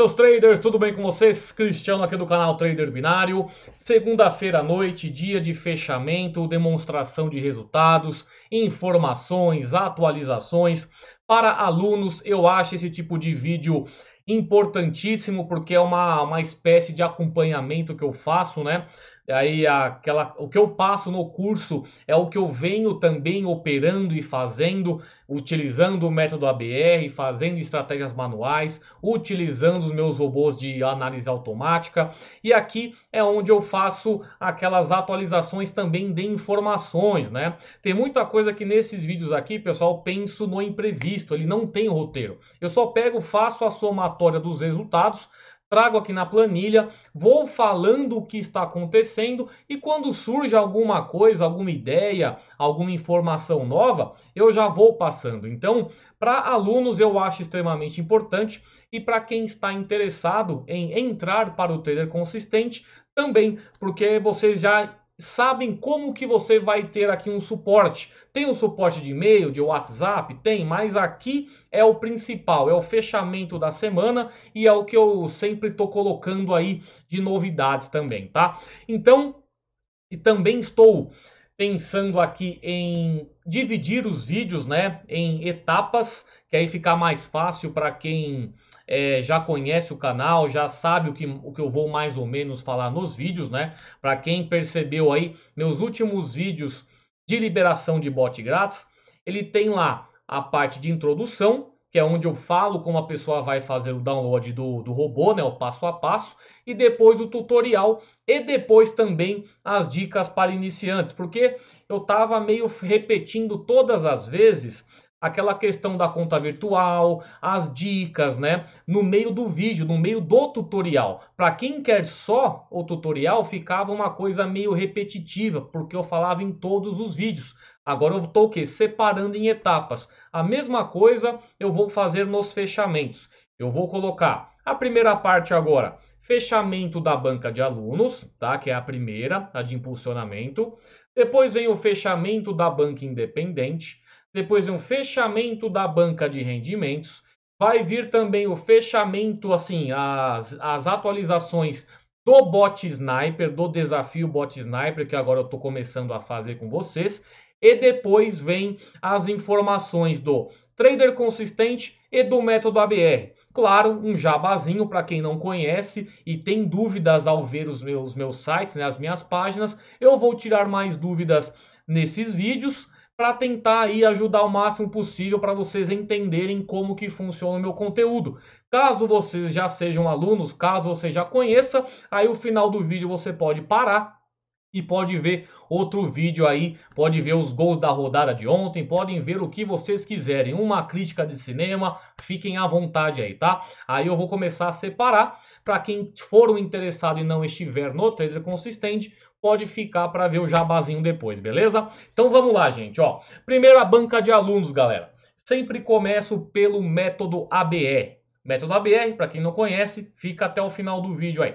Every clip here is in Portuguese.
seus traders, tudo bem com vocês? Cristiano aqui do canal Trader Binário. Segunda-feira à noite, dia de fechamento, demonstração de resultados, informações, atualizações. Para alunos, eu acho esse tipo de vídeo importantíssimo porque é uma, uma espécie de acompanhamento que eu faço, né? aí aquela, o que eu passo no curso é o que eu venho também operando e fazendo, utilizando o método ABR, fazendo estratégias manuais, utilizando os meus robôs de análise automática. E aqui é onde eu faço aquelas atualizações também de informações, né? Tem muita coisa que nesses vídeos aqui, pessoal, penso no imprevisto, ele não tem roteiro. Eu só pego, faço a somatória dos resultados, trago aqui na planilha, vou falando o que está acontecendo e quando surge alguma coisa, alguma ideia, alguma informação nova, eu já vou passando. Então, para alunos eu acho extremamente importante e para quem está interessado em entrar para o trader consistente também, porque vocês já sabem como que você vai ter aqui um suporte. Tem um suporte de e-mail, de WhatsApp, tem, mas aqui é o principal, é o fechamento da semana e é o que eu sempre estou colocando aí de novidades também, tá? Então, e também estou pensando aqui em dividir os vídeos, né, em etapas que aí fica mais fácil para quem é, já conhece o canal, já sabe o que, o que eu vou mais ou menos falar nos vídeos, né? Para quem percebeu aí, meus últimos vídeos de liberação de bot grátis, ele tem lá a parte de introdução, que é onde eu falo como a pessoa vai fazer o download do, do robô, né, o passo a passo, e depois o tutorial, e depois também as dicas para iniciantes, porque eu estava meio repetindo todas as vezes aquela questão da conta virtual, as dicas, né? No meio do vídeo, no meio do tutorial. Para quem quer só o tutorial, ficava uma coisa meio repetitiva, porque eu falava em todos os vídeos. Agora eu estou o quê? Separando em etapas. A mesma coisa eu vou fazer nos fechamentos. Eu vou colocar a primeira parte agora, fechamento da banca de alunos, tá? Que é a primeira, a de impulsionamento. Depois vem o fechamento da banca independente depois de um fechamento da banca de rendimentos, vai vir também o fechamento, assim, as, as atualizações do bot sniper, do desafio bot sniper, que agora eu estou começando a fazer com vocês, e depois vem as informações do trader consistente e do método ABR. Claro, um jabazinho para quem não conhece e tem dúvidas ao ver os meus, meus sites, né, as minhas páginas. Eu vou tirar mais dúvidas nesses vídeos para tentar aí ajudar o máximo possível para vocês entenderem como que funciona o meu conteúdo. Caso vocês já sejam alunos, caso você já conheça, aí o final do vídeo você pode parar e pode ver outro vídeo aí, pode ver os gols da rodada de ontem, podem ver o que vocês quiserem, uma crítica de cinema, fiquem à vontade aí, tá? Aí eu vou começar a separar para quem for um interessado e não estiver no trader consistente, pode ficar para ver o jabazinho depois, beleza? Então vamos lá, gente, ó. Primeiro a banca de alunos, galera. Sempre começo pelo método ABR. Método ABR, para quem não conhece, fica até o final do vídeo aí.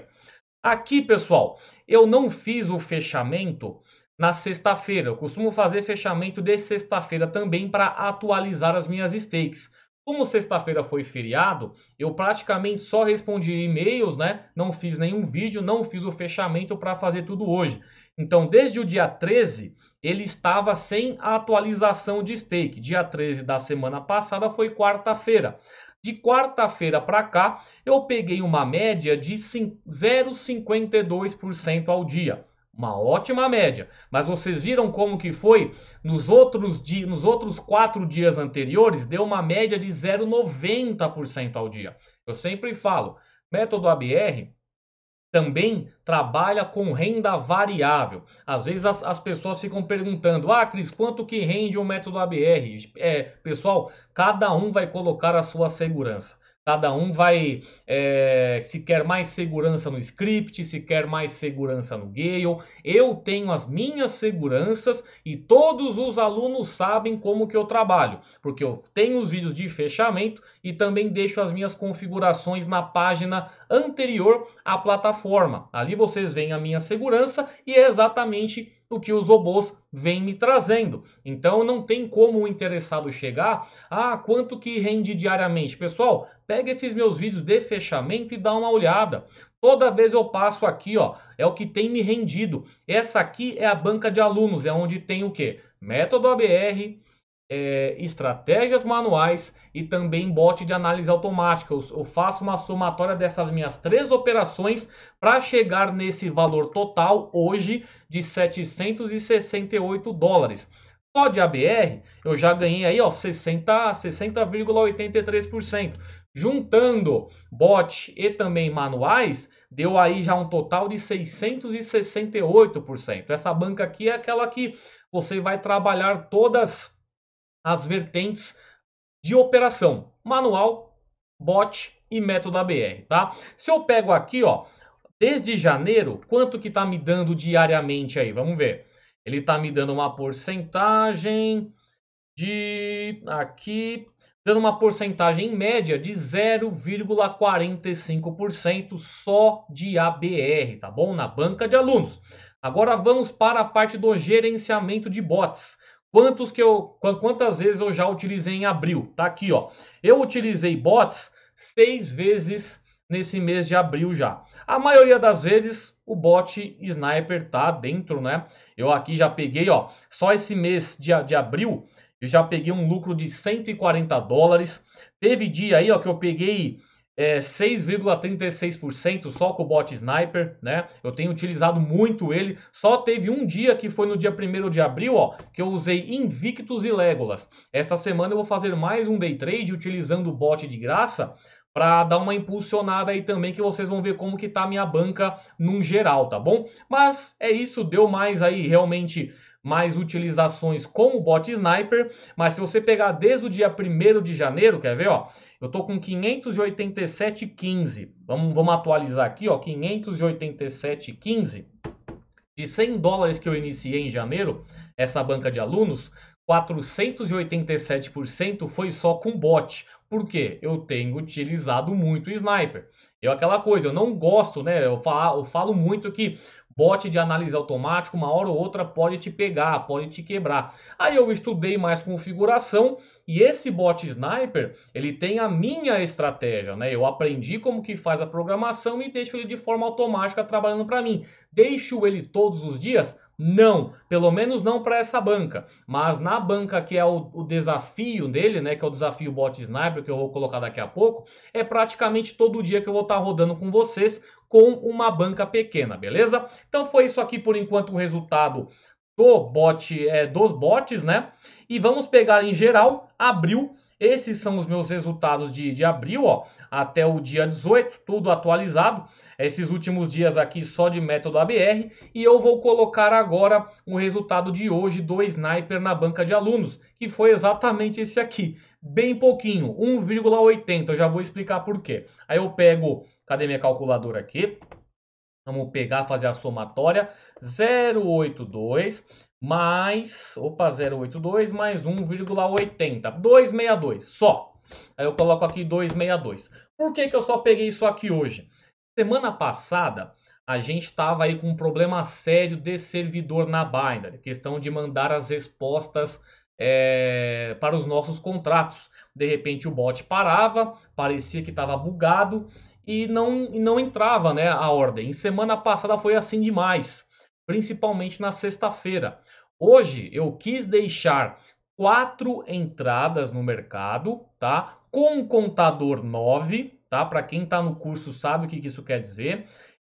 Aqui, pessoal, eu não fiz o fechamento na sexta-feira. Eu costumo fazer fechamento de sexta-feira também para atualizar as minhas stakes. Como sexta-feira foi feriado, eu praticamente só respondi e-mails, né? Não fiz nenhum vídeo, não fiz o fechamento para fazer tudo hoje. Então, desde o dia 13, ele estava sem atualização de stake. Dia 13 da semana passada foi quarta-feira. De quarta-feira para cá, eu peguei uma média de 0,52% ao dia. Uma ótima média. Mas vocês viram como que foi? Nos outros, di nos outros quatro dias anteriores, deu uma média de 0,90% ao dia. Eu sempre falo, método ABR também trabalha com renda variável. Às vezes as, as, pessoas ficam perguntando: ah, Cris, quanto que rende o um método ABR? É, pessoal, cada um vai colocar a sua segurança. Cada um vai, é, se quer mais segurança no script, se quer mais segurança no Gale. Eu tenho as minhas seguranças e todos os alunos sabem como que eu trabalho, porque eu tenho os vídeos de fechamento e também deixo as minhas configurações na página anterior à plataforma. Ali vocês veem a minha segurança e é exatamente o que os robôs vêm me trazendo. Então não tem como o interessado chegar, ah, quanto que rende diariamente? Pessoal, pega esses meus vídeos de fechamento e dá uma olhada. Toda vez eu passo aqui, ó, é o que tem me rendido. Essa aqui é a banca de alunos, é onde tem o quê? Método ABR, é, estratégias manuais e também bot de análise automática. Eu, eu faço uma somatória dessas minhas três operações para chegar nesse valor total hoje de 768 dólares. Só de ABR eu já ganhei aí ó 60,83%. 60, Juntando bot e também manuais, deu aí já um total de 668%. Essa banca aqui é aquela que você vai trabalhar todas as vertentes de operação, manual, bot e método ABR, tá? Se eu pego aqui, ó, desde janeiro, quanto que tá me dando diariamente aí? Vamos ver. Ele tá me dando uma porcentagem de aqui dando uma porcentagem em média de 0,45% só de ABR, tá bom? Na banca de alunos. Agora vamos para a parte do gerenciamento de bots quantos que eu, quantas vezes eu já utilizei em abril. Tá aqui, ó. Eu utilizei bots seis vezes nesse mês de abril já. A maioria das vezes o bot sniper tá dentro, né? Eu aqui já peguei, ó, só esse mês de, de abril eu já peguei um lucro de 140 dólares. Teve dia aí, ó, que eu peguei é, 6,36% só com o bot sniper, né? Eu tenho utilizado muito ele. Só teve um dia que foi no dia 1 de abril, ó, que eu usei Invictus e Legolas. Essa semana eu vou fazer mais um day trade utilizando o bot de graça para dar uma impulsionada aí também que vocês vão ver como que tá a minha banca num geral, tá bom? Mas é isso, deu mais aí realmente mais utilizações com o bot sniper, mas se você pegar desde o dia 1 de janeiro, quer ver, ó, eu tô com 587,15. Vamos, vamos atualizar aqui, ó, 587,15. De 100 dólares que eu iniciei em janeiro, essa banca de alunos, 487% foi só com bot. Por quê? Eu tenho utilizado muito o sniper. Eu aquela coisa, eu não gosto, né? Eu falo, eu falo muito que bot de análise automática, uma hora ou outra pode te pegar, pode te quebrar. Aí eu estudei mais configuração e esse bot sniper, ele tem a minha estratégia, né? Eu aprendi como que faz a programação e deixo ele de forma automática trabalhando para mim. Deixo ele todos os dias? Não, pelo menos não para essa banca. Mas na banca que é o, o, desafio dele, né? Que é o desafio bot sniper que eu vou colocar daqui a pouco, é praticamente todo dia que eu vou estar tá rodando com vocês com uma banca pequena, beleza? Então foi isso aqui por enquanto o resultado do bot, é, dos bots, né? E vamos pegar em geral, abril. Esses são os meus resultados de, de abril, ó, até o dia 18, tudo atualizado. Esses últimos dias aqui só de método ABR. E eu vou colocar agora o resultado de hoje do Sniper na banca de alunos, que foi exatamente esse aqui. Bem pouquinho, 1,80. Eu já vou explicar por quê. Aí eu pego Cadê minha calculadora aqui? Vamos pegar, fazer a somatória. 082 mais, opa, 082 mais 1,80. 262, só. Aí eu coloco aqui 262. Por que, que eu só peguei isso aqui hoje? Semana passada, a gente estava aí com um problema sério de servidor na Binary. Questão de mandar as respostas é, para os nossos contratos. De repente o bot parava, parecia que estava bugado e não, e não entrava né, a ordem. Semana passada foi assim demais, principalmente na sexta-feira. Hoje eu quis deixar quatro entradas no mercado, tá? Com um contador 9, tá? Para quem está no curso sabe o que, que isso quer dizer.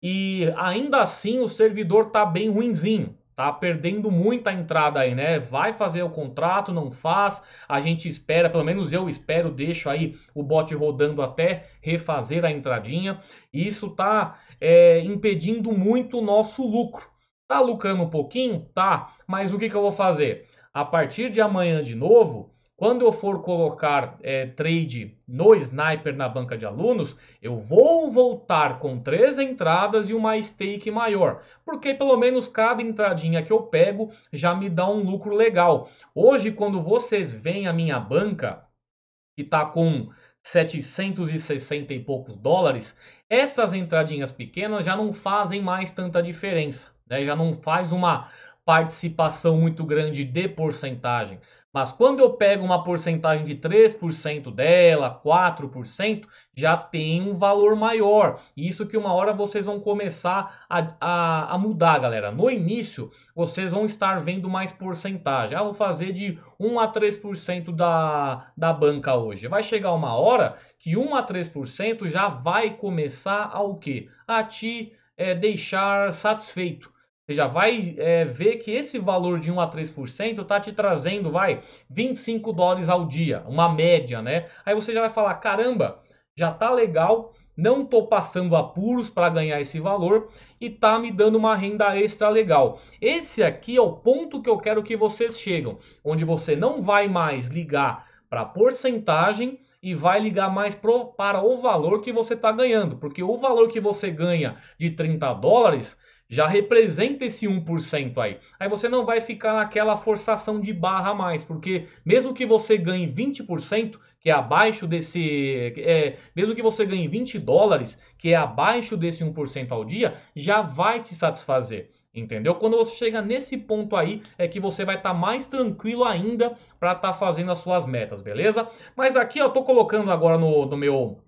E ainda assim o servidor tá bem ruinzinho tá perdendo muita entrada aí, né? Vai fazer o contrato, não faz. A gente espera, pelo menos eu espero, deixo aí o bote rodando até refazer a entradinha. Isso tá é, impedindo muito o nosso lucro. Tá lucrando um pouquinho? Tá, mas o que, que eu vou fazer? A partir de amanhã de novo, quando eu for colocar é, trade no Sniper na banca de alunos, eu vou voltar com três entradas e uma stake maior, porque pelo menos cada entradinha que eu pego já me dá um lucro legal. Hoje, quando vocês veem a minha banca, que está com 760 e poucos dólares, essas entradinhas pequenas já não fazem mais tanta diferença, né? já não faz uma participação muito grande de porcentagem. Mas quando eu pego uma porcentagem de 3% dela, 4%, já tem um valor maior. Isso que uma hora vocês vão começar a, a, a mudar, galera. No início, vocês vão estar vendo mais porcentagem. Ah, vou fazer de 1 a 3% da, da banca hoje. Vai chegar uma hora que 1 a 3% já vai começar a o quê? A te é, deixar satisfeito você já vai é, ver que esse valor de 1 a 3% está te trazendo, vai, 25 dólares ao dia, uma média, né? Aí você já vai falar, caramba, já tá legal, não tô passando apuros para ganhar esse valor e tá me dando uma renda extra legal. Esse aqui é o ponto que eu quero que vocês cheguem, onde você não vai mais ligar para porcentagem e vai ligar mais pro, para o valor que você está ganhando, porque o valor que você ganha de 30 dólares já representa esse 1% aí. Aí você não vai ficar naquela forçação de barra mais, porque mesmo que você ganhe 20%, que é abaixo desse. É, mesmo que você ganhe 20 dólares, que é abaixo desse 1% ao dia, já vai te satisfazer. Entendeu? Quando você chega nesse ponto aí, é que você vai estar tá mais tranquilo ainda para estar tá fazendo as suas metas, beleza? Mas aqui eu tô colocando agora no, no meu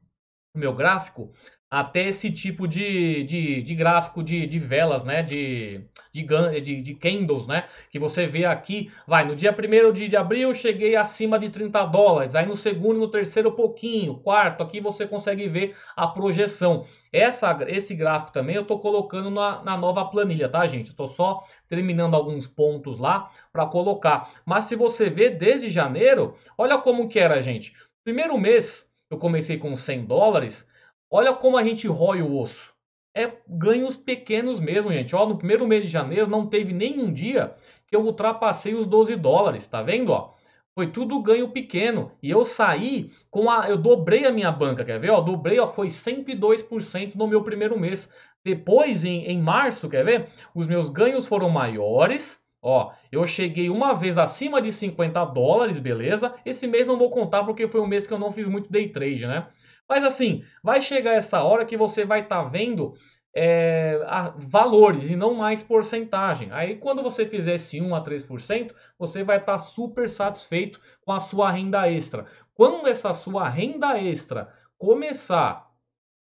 no meu gráfico até esse tipo de, de, de gráfico de, de velas, né? De, de, de, de candles, né? Que você vê aqui, vai, no dia 1 de, de abril eu cheguei acima de 30 dólares, aí no segundo e no terceiro pouquinho, quarto, aqui você consegue ver a projeção. Essa, esse gráfico também eu estou colocando na, na nova planilha, tá, gente? Eu estou só terminando alguns pontos lá para colocar. Mas se você ver desde janeiro, olha como que era, gente. Primeiro mês eu comecei com 100 dólares, Olha como a gente rói o osso. É ganhos pequenos mesmo, gente. Ó, no primeiro mês de janeiro não teve nenhum dia que eu ultrapassei os 12 dólares, tá vendo, ó? Foi tudo ganho pequeno. E eu saí com a. Eu dobrei a minha banca, quer ver? Ó, dobrei, ó, foi 102% no meu primeiro mês. Depois, em, em março, quer ver? Os meus ganhos foram maiores. Ó, eu cheguei uma vez acima de 50 dólares, beleza? Esse mês não vou contar porque foi um mês que eu não fiz muito day trade, né? Mas assim, vai chegar essa hora que você vai estar tá vendo é, a, valores e não mais porcentagem. Aí quando você fizer esse 1 a 3%, você vai estar tá super satisfeito com a sua renda extra. Quando essa sua renda extra começar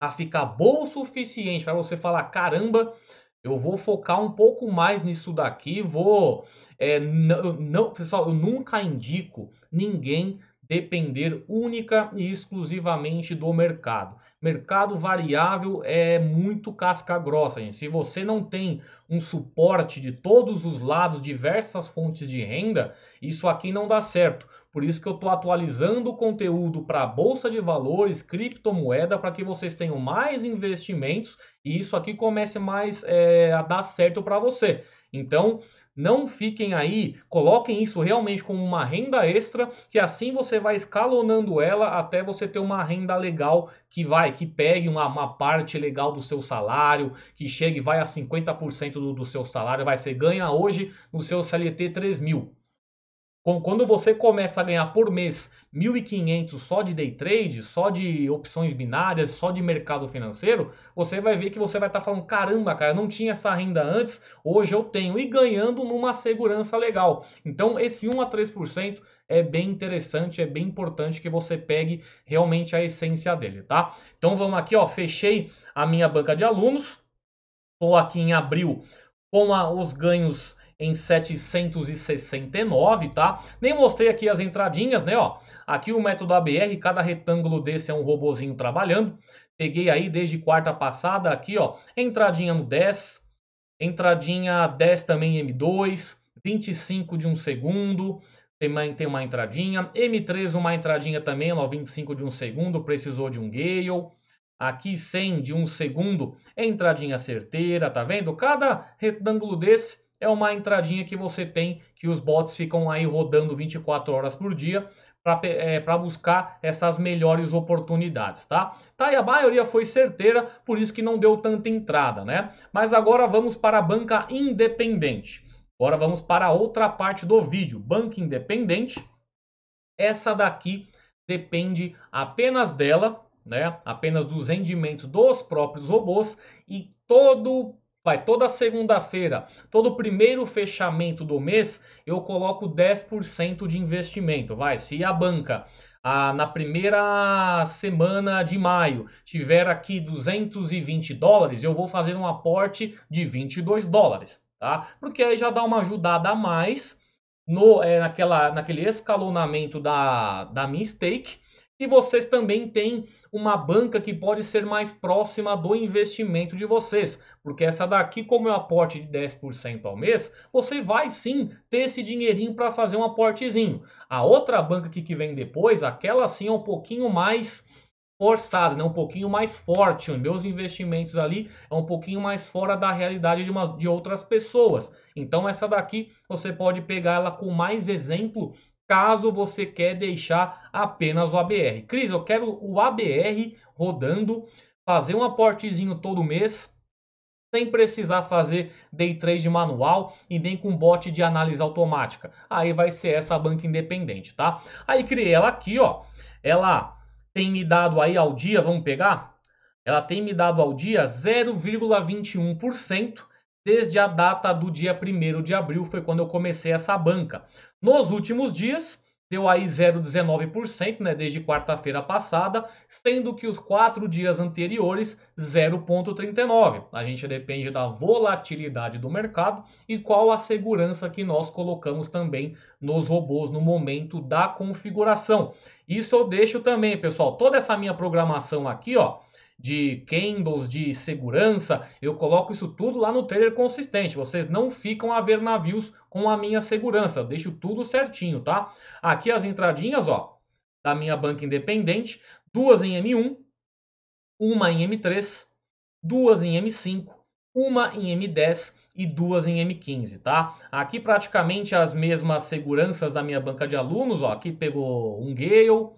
a ficar boa o suficiente para você falar: caramba, eu vou focar um pouco mais nisso daqui, vou. É, não, não, pessoal, eu nunca indico ninguém depender única e exclusivamente do mercado. Mercado variável é muito casca grossa, gente. Se você não tem um suporte de todos os lados, diversas fontes de renda, isso aqui não dá certo. Por isso que eu estou atualizando o conteúdo para bolsa de valores, criptomoeda, para que vocês tenham mais investimentos e isso aqui comece mais é, a dar certo para você. Então, não fiquem aí, coloquem isso realmente como uma renda extra, que assim você vai escalonando ela até você ter uma renda legal que vai, que pegue uma, uma parte legal do seu salário, que chegue, vai a 50% do, do seu salário, vai ser ganha hoje no seu CLT 3 mil. Quando você começa a ganhar por mês 1.500 só de day trade, só de opções binárias, só de mercado financeiro, você vai ver que você vai estar tá falando: caramba, cara, não tinha essa renda antes, hoje eu tenho, e ganhando numa segurança legal. Então, esse 1 a 3% é bem interessante, é bem importante que você pegue realmente a essência dele, tá? Então, vamos aqui, ó, fechei a minha banca de alunos, estou aqui em abril com a, os ganhos em 769, tá? Nem mostrei aqui as entradinhas, né, ó. Aqui o método ABR, cada retângulo desse é um robozinho trabalhando. Peguei aí desde quarta passada aqui, ó, entradinha no 10, entradinha 10 também M2, 25 de um segundo, tem uma, tem uma entradinha, M3 uma entradinha também, ó, 25 de um segundo, precisou de um Gale. Aqui 100 de um segundo, entradinha certeira, tá vendo? Cada retângulo desse é uma entradinha que você tem, que os bots ficam aí rodando 24 horas por dia para é, buscar essas melhores oportunidades, tá? Tá, e a maioria foi certeira, por isso que não deu tanta entrada, né? Mas agora vamos para a banca independente. Agora vamos para a outra parte do vídeo, banca independente. Essa daqui depende apenas dela, né? Apenas dos rendimentos dos próprios robôs e todo o Vai, toda segunda-feira, todo primeiro fechamento do mês, eu coloco 10% de investimento. Vai, se a banca ah, na primeira semana de maio tiver aqui 220 dólares, eu vou fazer um aporte de 22 dólares, tá? Porque aí já dá uma ajudada a mais no, é, naquela, naquele escalonamento da, da minha stake e vocês também têm uma banca que pode ser mais próxima do investimento de vocês, porque essa daqui, como é um aporte de 10% ao mês, você vai sim ter esse dinheirinho para fazer um aportezinho. A outra banca que, que vem depois, aquela sim é um pouquinho mais forçado, né? um pouquinho mais forte. Os meus investimentos ali é um pouquinho mais fora da realidade de, umas, de outras pessoas. Então, essa daqui você pode pegar ela com mais exemplo caso você quer deixar apenas o ABR. Cris, eu quero o ABR rodando, fazer um aportezinho todo mês, sem precisar fazer day trade manual e nem com bot de análise automática. Aí vai ser essa banca independente, tá? Aí criei ela aqui, ó. Ela tem me dado aí ao dia, vamos pegar? Ela tem me dado ao dia 0,21%. Desde a data do dia 1 de abril foi quando eu comecei essa banca. Nos últimos dias, deu aí 0,19%, né, desde quarta-feira passada, sendo que os quatro dias anteriores, 0,39%. A gente depende da volatilidade do mercado e qual a segurança que nós colocamos também nos robôs no momento da configuração. Isso eu deixo também, pessoal, toda essa minha programação aqui, ó, de cables, de segurança, eu coloco isso tudo lá no trailer consistente. Vocês não ficam a ver navios com a minha segurança. Eu deixo tudo certinho, tá? Aqui as entradinhas, ó, da minha banca independente, duas em M1, uma em M3, duas em M5, uma em M10 e duas em M15, tá? Aqui praticamente as mesmas seguranças da minha banca de alunos, ó, aqui pegou um Gale,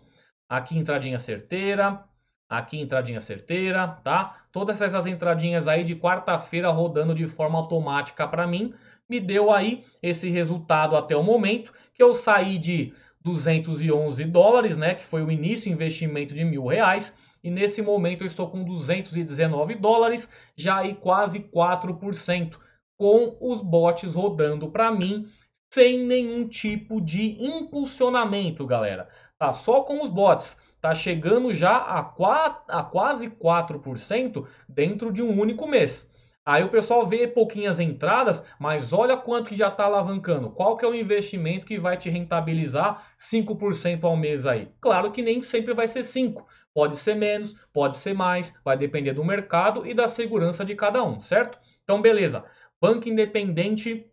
aqui entradinha certeira, Aqui entradinha certeira, tá? Todas essas entradinhas aí de quarta-feira rodando de forma automática para mim, me deu aí esse resultado até o momento, que eu saí de 211 dólares, né, que foi o início investimento de mil reais, e nesse momento eu estou com 219 dólares, já aí quase 4%, com os bots rodando para mim, sem nenhum tipo de impulsionamento, galera. Tá só com os bots está chegando já a, 4, a quase 4% dentro de um único mês. Aí o pessoal vê pouquinhas entradas, mas olha quanto que já está alavancando. Qual que é o investimento que vai te rentabilizar 5% ao mês aí? Claro que nem sempre vai ser 5. Pode ser menos, pode ser mais, vai depender do mercado e da segurança de cada um, certo? Então, beleza. banco independente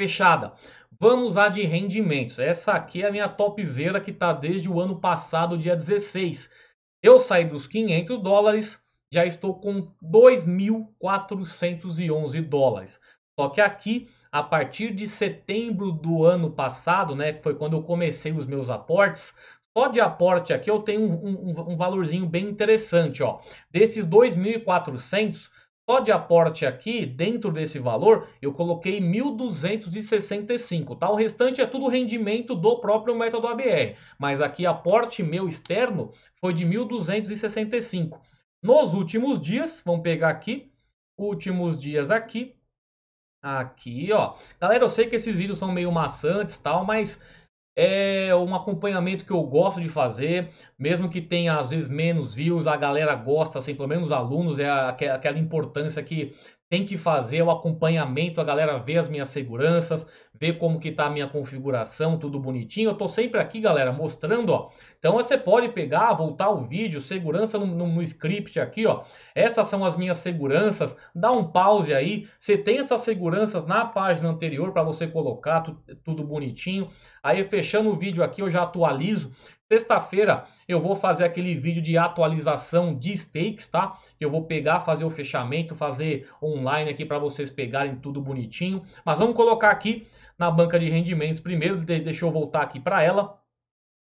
fechada. Vamos à de rendimentos. Essa aqui é a minha topzera que está desde o ano passado, dia 16. Eu saí dos 500 dólares, já estou com 2.411 dólares. Só que aqui, a partir de setembro do ano passado, né, que foi quando eu comecei os meus aportes, só de aporte aqui eu tenho um, um, um valorzinho bem interessante, ó. Desses 2.400, só de aporte aqui, dentro desse valor, eu coloquei 1.265, tá? O restante é tudo rendimento do próprio método ABR, mas aqui aporte meu externo foi de 1.265. Nos últimos dias, vamos pegar aqui, últimos dias aqui, aqui, ó. Galera, eu sei que esses vídeos são meio maçantes tal, mas é um acompanhamento que eu gosto de fazer, mesmo que tenha às vezes menos views, a galera gosta, assim, pelo menos os alunos, é aquela importância que tem que fazer o acompanhamento, a galera vê as minhas seguranças, vê como que tá a minha configuração, tudo bonitinho. Eu tô sempre aqui, galera, mostrando, ó. Então você pode pegar, voltar o vídeo, segurança no, no, no script aqui, ó. Essas são as minhas seguranças. Dá um pause aí. Você tem essas seguranças na página anterior para você colocar tu, tudo bonitinho. Aí fechando o vídeo aqui, eu já atualizo. Sexta-feira eu vou fazer aquele vídeo de atualização de stakes, tá? Eu vou pegar, fazer o fechamento, fazer online aqui para vocês pegarem tudo bonitinho. Mas vamos colocar aqui na banca de rendimentos primeiro, deixa eu voltar aqui para ela.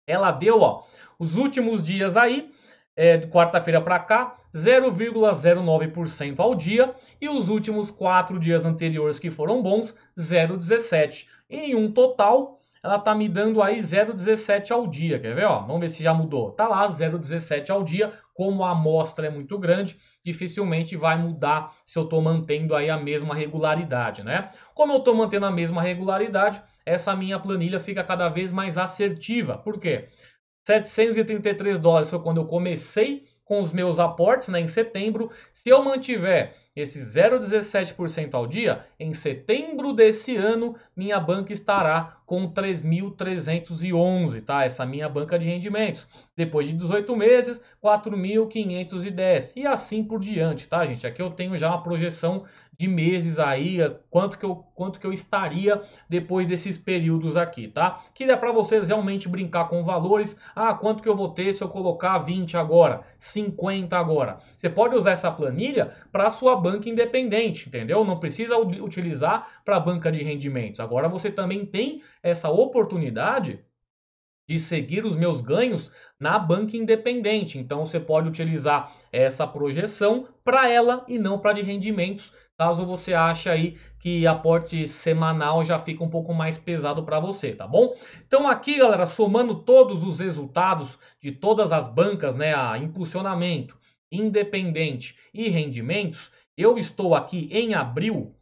Ela deu, ó, os últimos dias aí, é, de quarta-feira para cá, 0,09% ao dia e os últimos quatro dias anteriores que foram bons, 0,17%. Em um total ela tá me dando aí 0,17 ao dia. Quer ver? Ó, vamos ver se já mudou. Tá lá 0,17 ao dia. Como a amostra é muito grande, dificilmente vai mudar se eu estou mantendo aí a mesma regularidade, né? Como eu estou mantendo a mesma regularidade, essa minha planilha fica cada vez mais assertiva. Por quê? 733 dólares foi quando eu comecei com os meus aportes né, em setembro, se eu mantiver esse 0,17% ao dia, em setembro desse ano, minha banca estará com 3.311, tá? Essa minha banca de rendimentos. Depois de 18 meses, 4.510 e assim por diante, tá, gente? Aqui eu tenho já uma projeção de meses aí, é, quanto que eu, quanto que eu estaria depois desses períodos aqui, tá? Que dá para vocês realmente brincar com valores. Ah, quanto que eu vou ter se eu colocar 20 agora, 50 agora? Você pode usar essa planilha para sua banca independente, entendeu? Não precisa utilizar para banca de rendimentos. Agora você também tem essa oportunidade de seguir os meus ganhos na banca independente. Então você pode utilizar essa projeção para ela e não para de rendimentos, Caso você ache aí que aporte semanal já fica um pouco mais pesado para você, tá bom? Então aqui, galera, somando todos os resultados de todas as bancas, né, a impulsionamento, independente e rendimentos, eu estou aqui em abril,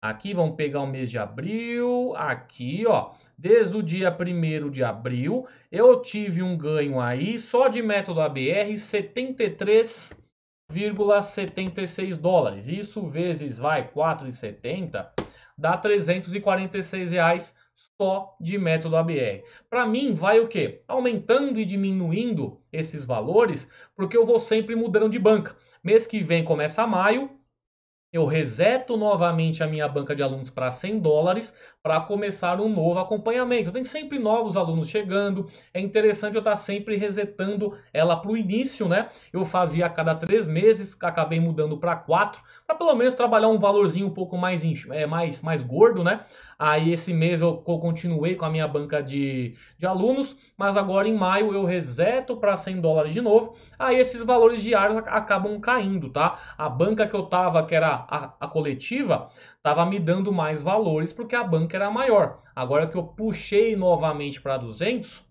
Aqui vamos pegar o mês de abril, aqui ó, desde o dia 1 de abril, eu tive um ganho aí só de método ABR 73 1,76 dólares. Isso vezes vai 4,70 dá 346 reais só de método ABR. Para mim, vai o quê? Aumentando e diminuindo esses valores, porque eu vou sempre mudando de banca. Mês que vem começa maio, eu reseto novamente a minha banca de alunos para 100 dólares, para começar um novo acompanhamento. Tem sempre novos alunos chegando, é interessante eu estar tá sempre resetando ela para o início, né? Eu fazia a cada três meses, acabei mudando para quatro, para pelo menos trabalhar um valorzinho um pouco mais, é, mais, mais gordo, né? Aí esse mês eu continuei com a minha banca de, de alunos, mas agora em maio eu reseto para 100 dólares de novo. Aí esses valores diários acabam caindo, tá? A banca que eu tava, que era a, a coletiva, tava me dando mais valores porque a banca que era maior. Agora que eu puxei novamente para 200,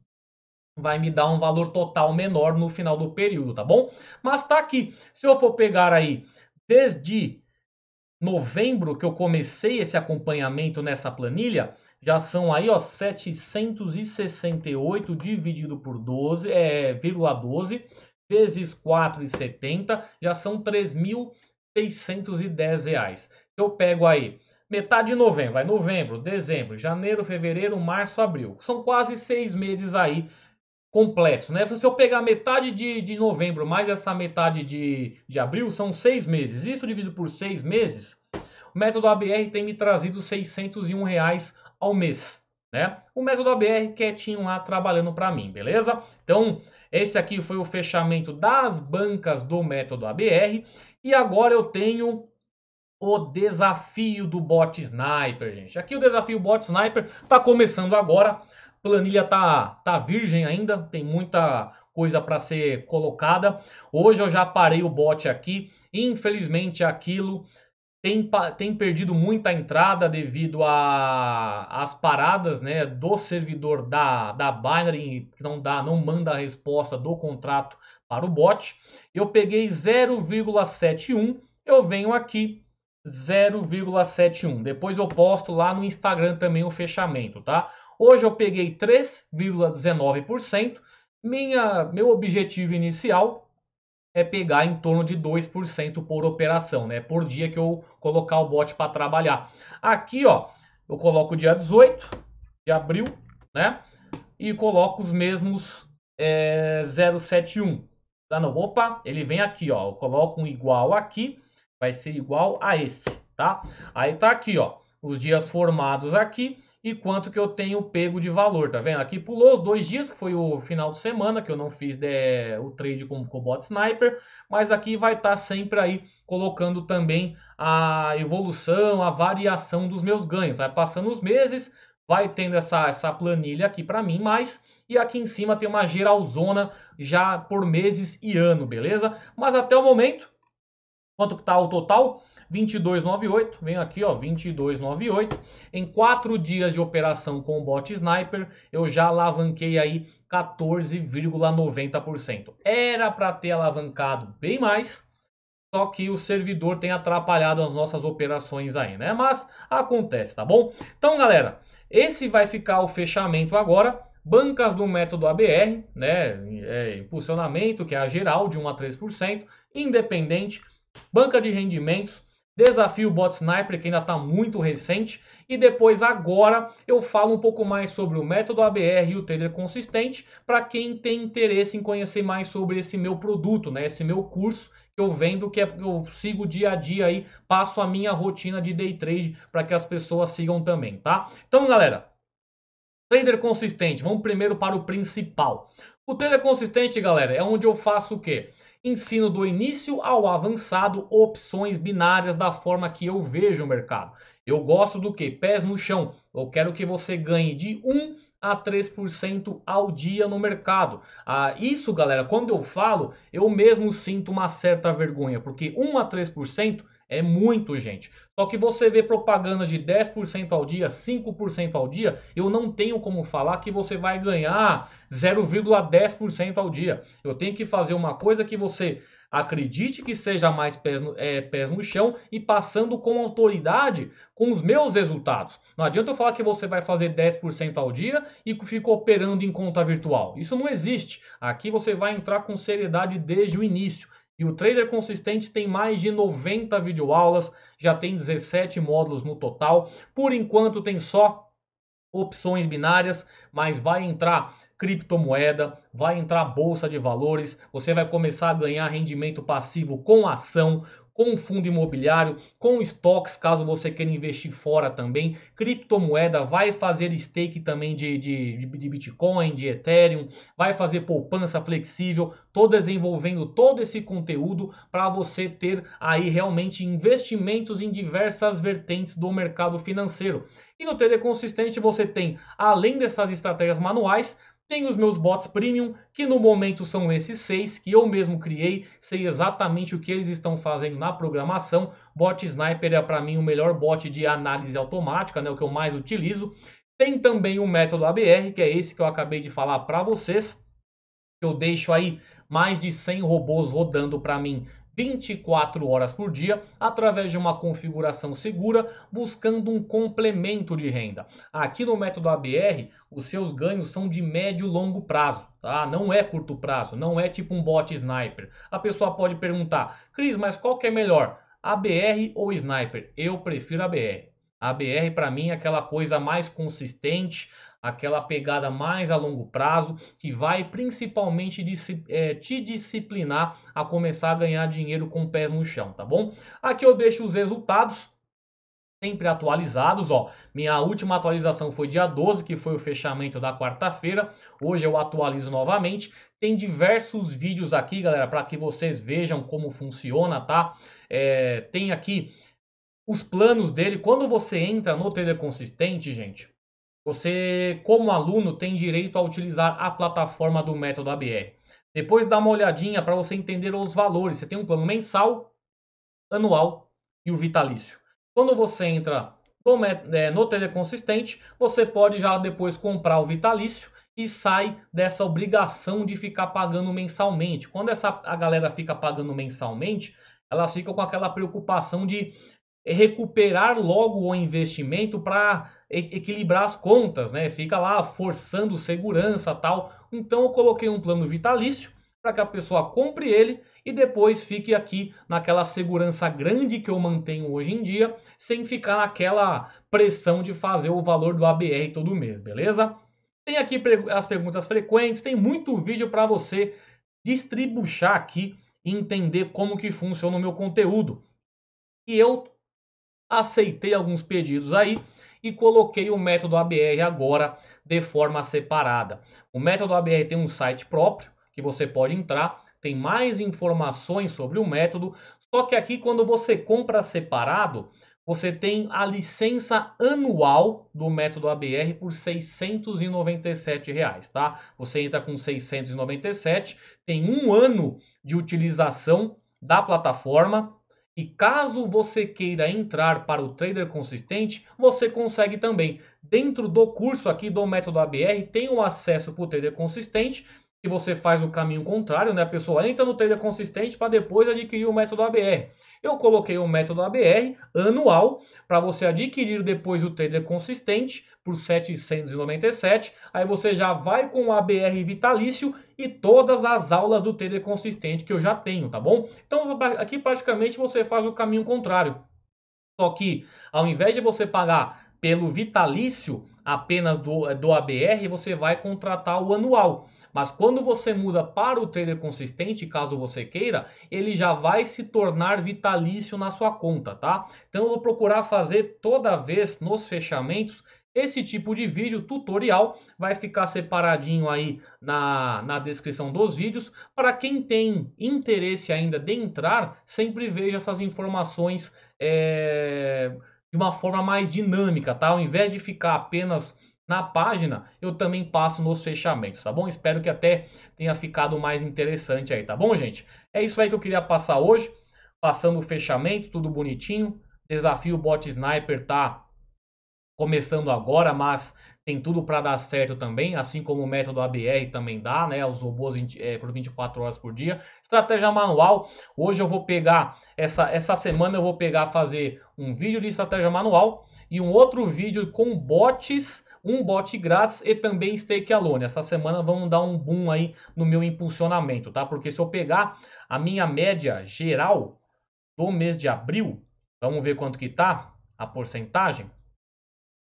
vai me dar um valor total menor no final do período, tá bom? Mas tá aqui. Se eu for pegar aí desde novembro que eu comecei esse acompanhamento nessa planilha, já são aí, ó, 768 dividido por 12, é, vírgula 12, vezes 4,70, já são 3.610 reais. Eu pego aí metade de novembro, vai novembro, dezembro, janeiro, fevereiro, março, abril. São quase seis meses aí completos, né? Se eu pegar metade de, de novembro mais essa metade de, de abril, são seis meses. Isso dividido por seis meses, o método ABR tem me trazido 601 reais ao mês. Né? O método ABR quietinho lá trabalhando para mim, beleza? Então, esse aqui foi o fechamento das bancas do método ABR e agora eu tenho o desafio do bot sniper, gente. Aqui o desafio bot sniper tá começando agora. Planilha tá tá virgem ainda, tem muita coisa para ser colocada. Hoje eu já parei o bot aqui. Infelizmente aquilo tem, tem perdido muita entrada devido às paradas né, do servidor da, da Binary, que não, dá, não manda a resposta do contrato para o bot. Eu peguei 0,71, eu venho aqui 0,71. Depois eu posto lá no Instagram também o fechamento, tá? Hoje eu peguei 3,19%. Minha, meu objetivo inicial é pegar em torno de 2% por operação, né? Por dia que eu colocar o bot para trabalhar. Aqui, ó, eu coloco dia 18 de abril, né? E coloco os mesmos é, 0,71. Tá, no opa, ele vem aqui, ó. Eu coloco um igual aqui vai ser igual a esse, tá? Aí tá aqui, ó, os dias formados aqui e quanto que eu tenho pego de valor, tá vendo? Aqui pulou os dois dias, que foi o final de semana, que eu não fiz de, né, o trade com o Cobot Sniper, mas aqui vai estar tá sempre aí colocando também a evolução, a variação dos meus ganhos. Vai passando os meses, vai tendo essa, essa planilha aqui para mim, mas... E aqui em cima tem uma geralzona já por meses e ano, beleza? Mas até o momento, Quanto que tá o total? 2298, venho aqui, ó, 2298. Em quatro dias de operação com o bot Sniper, eu já alavanquei aí 14,90%. Era para ter alavancado bem mais, só que o servidor tem atrapalhado as nossas operações aí, né? Mas acontece, tá bom? Então, galera, esse vai ficar o fechamento agora bancas do método ABR, né, é, impulsionamento, que é a geral de 1 a 3%, independente, banca de rendimentos, desafio Bot Sniper, que ainda está muito recente, e depois agora eu falo um pouco mais sobre o método ABR e o trader consistente, para quem tem interesse em conhecer mais sobre esse meu produto, né, esse meu curso, que eu vendo que é, eu sigo dia a dia aí, passo a minha rotina de day trade para que as pessoas sigam também, tá? Então, galera, trader consistente, vamos primeiro para o principal. O trader consistente, galera, é onde eu faço o quê? ensino do início ao avançado opções binárias da forma que eu vejo o mercado. Eu gosto do que? Pés no chão. Eu quero que você ganhe de 1 a 3% ao dia no mercado. Ah, isso, galera, quando eu falo, eu mesmo sinto uma certa vergonha, porque 1 a 3% é muito, gente. Só que você vê propaganda de 10% ao dia, 5% ao dia, eu não tenho como falar que você vai ganhar 0,10% ao dia. Eu tenho que fazer uma coisa que você acredite que seja mais pés no, é, pés no chão e passando com autoridade com os meus resultados. Não adianta eu falar que você vai fazer 10% ao dia e fica operando em conta virtual. Isso não existe. Aqui você vai entrar com seriedade desde o início e o Trader Consistente tem mais de 90 videoaulas, já tem 17 módulos no total. Por enquanto tem só opções binárias, mas vai entrar criptomoeda, vai entrar bolsa de valores, você vai começar a ganhar rendimento passivo com ação, com fundo imobiliário, com estoques, caso você queira investir fora também. Criptomoeda vai fazer stake também de, de, de Bitcoin, de Ethereum, vai fazer poupança flexível, Estou desenvolvendo todo esse conteúdo para você ter aí realmente investimentos em diversas vertentes do mercado financeiro. E no TD Consistente você tem, além dessas estratégias manuais, tem os meus bots premium, que no momento são esses seis que eu mesmo criei, sei exatamente o que eles estão fazendo na programação. Bot Sniper é para mim o melhor bot de análise automática, né, o que eu mais utilizo. Tem também o método ABR, que é esse que eu acabei de falar para vocês. Eu deixo aí mais de 100 robôs rodando para mim 24 horas por dia através de uma configuração segura, buscando um complemento de renda. Aqui no método ABR, os seus ganhos são de médio e longo prazo, tá? Não é curto prazo, não é tipo um bot sniper. A pessoa pode perguntar: "Cris, mas qual que é melhor, ABR ou sniper?" Eu prefiro ABR. ABR para mim é aquela coisa mais consistente, aquela pegada mais a longo prazo que vai principalmente é, te disciplinar a começar a ganhar dinheiro com pés no chão, tá bom? Aqui eu deixo os resultados sempre atualizados, ó. Minha última atualização foi dia 12, que foi o fechamento da quarta-feira. Hoje eu atualizo novamente. Tem diversos vídeos aqui, galera, para que vocês vejam como funciona, tá? É, tem aqui os planos dele. Quando você entra no Trader Consistente, gente, você, como aluno, tem direito a utilizar a plataforma do método ABR. Depois dá uma olhadinha para você entender os valores. Você tem um plano mensal, anual e o vitalício. Quando você entra no, é, no teleconsistente, você pode já depois comprar o vitalício e sai dessa obrigação de ficar pagando mensalmente. Quando essa, a galera fica pagando mensalmente, elas ficam com aquela preocupação de é recuperar logo o investimento para equilibrar as contas, né? Fica lá forçando segurança tal. Então eu coloquei um plano vitalício para que a pessoa compre ele e depois fique aqui naquela segurança grande que eu mantenho hoje em dia, sem ficar naquela pressão de fazer o valor do ABR todo mês, beleza? Tem aqui as perguntas frequentes, tem muito vídeo para você distribuir aqui e entender como que funciona o meu conteúdo. E eu aceitei alguns pedidos aí e coloquei o método ABR agora de forma separada. O método ABR tem um site próprio que você pode entrar, tem mais informações sobre o método, só que aqui quando você compra separado, você tem a licença anual do método ABR por R$ 697, reais, tá? Você entra com 697, tem um ano de utilização da plataforma, e caso você queira entrar para o trader consistente, você consegue também. Dentro do curso aqui do método ABR, tem o acesso para o trader consistente e você faz o caminho contrário, né? A pessoa entra no trader consistente para depois adquirir o método ABR. Eu coloquei o método ABR anual para você adquirir depois o trader consistente por 797. Aí você já vai com o ABR vitalício e todas as aulas do trader consistente que eu já tenho, tá bom? Então aqui praticamente você faz o caminho contrário. Só que ao invés de você pagar pelo vitalício apenas do, do ABR, você vai contratar o anual. Mas quando você muda para o trader consistente, caso você queira, ele já vai se tornar vitalício na sua conta, tá? Então eu vou procurar fazer toda vez nos fechamentos esse tipo de vídeo tutorial vai ficar separadinho aí na, na descrição dos vídeos. Para quem tem interesse ainda de entrar, sempre veja essas informações é, de uma forma mais dinâmica, tá? Ao invés de ficar apenas na página, eu também passo nos fechamentos, tá bom? Espero que até tenha ficado mais interessante aí, tá bom, gente? É isso aí que eu queria passar hoje, passando o fechamento, tudo bonitinho. Desafio Bot Sniper tá começando agora, mas tem tudo para dar certo também, assim como o método ABR também dá, né? Os robôs 20, é, eh, por 24 horas por dia. Estratégia manual. Hoje eu vou pegar essa essa semana eu vou pegar fazer um vídeo de estratégia manual e um outro vídeo com bots um bot grátis e também alone Essa semana vamos dar um boom aí no meu impulsionamento, tá? Porque se eu pegar a minha média geral do mês de abril, vamos ver quanto que tá a porcentagem,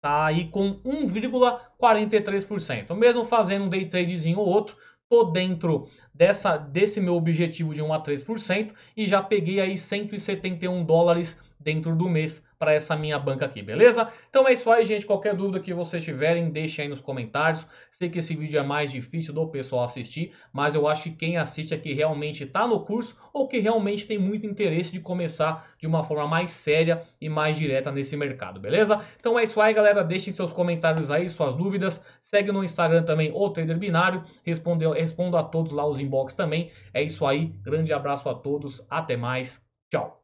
tá aí com 1,43%. Mesmo fazendo um day tradezinho ou outro, tô dentro dessa, desse meu objetivo de 1 a 3% e já peguei aí 171 dólares dentro do mês para essa minha banca aqui, beleza? Então é isso aí, gente. Qualquer dúvida que vocês tiverem, deixem aí nos comentários. Sei que esse vídeo é mais difícil do pessoal assistir, mas eu acho que quem assiste aqui é realmente está no curso ou que realmente tem muito interesse de começar de uma forma mais séria e mais direta nesse mercado, beleza? Então é isso aí, galera. Deixem seus comentários aí, suas dúvidas. Segue no Instagram também o Trader Binário. Respondeu, respondo a todos lá os inbox também. É isso aí. Grande abraço a todos. Até mais. Tchau.